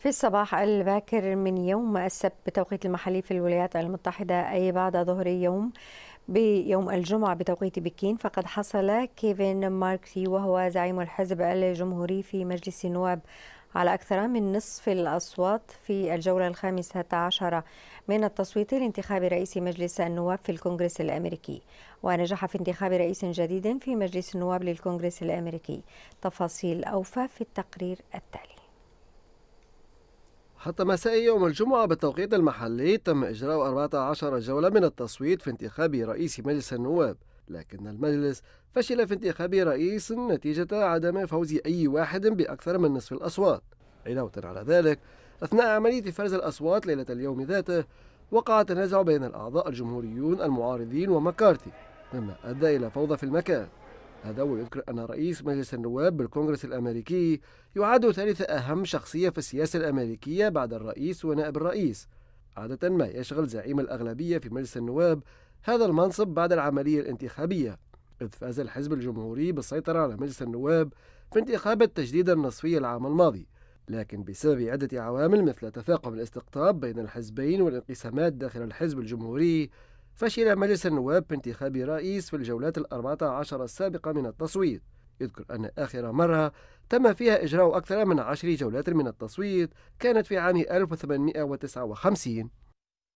في الصباح الباكر من يوم السبت بتوقيت المحلي في الولايات المتحدة أي بعد ظهر يوم بيوم الجمعة بتوقيت بكين فقد حصل كيفن ماركسي وهو زعيم الحزب الجمهوري في مجلس النواب على أكثر من نصف الأصوات في الجولة الخامسة عشرة من التصويت لانتخاب رئيس مجلس النواب في الكونغرس الأمريكي ونجح في انتخاب رئيس جديد في مجلس النواب للكونغرس الأمريكي تفاصيل أوفى في التقرير التالي حتى مساء يوم الجمعة بالتوقيت المحلي تم إجراء 14 جولة من التصويت في انتخاب رئيس مجلس النواب لكن المجلس فشل في انتخاب رئيس نتيجة عدم فوز أي واحد بأكثر من نصف الأصوات علاوة على ذلك أثناء عملية فرز الأصوات ليلة اليوم ذاته وقع تنازع بين الأعضاء الجمهوريون المعارضين ومكارتي مما أدى إلى فوضى في المكان هذا ويذكر أن رئيس مجلس النواب بالكونغرس الأمريكي يعد ثالث أهم شخصية في السياسة الأمريكية بعد الرئيس ونائب الرئيس عادة ما يشغل زعيم الأغلبية في مجلس النواب هذا المنصب بعد العملية الانتخابية إذ فاز الحزب الجمهوري بالسيطرة على مجلس النواب في انتخاب التجديد النصفي العام الماضي لكن بسبب عدة عوامل مثل تفاقم الاستقطاب بين الحزبين والانقسامات داخل الحزب الجمهوري فشل مجلس النواب بانتخاب رئيس في الجولات الأربعة عشر السابقة من التصويت يذكر أن آخر مرة تم فيها إجراء أكثر من عشر جولات من التصويت كانت في عام 1859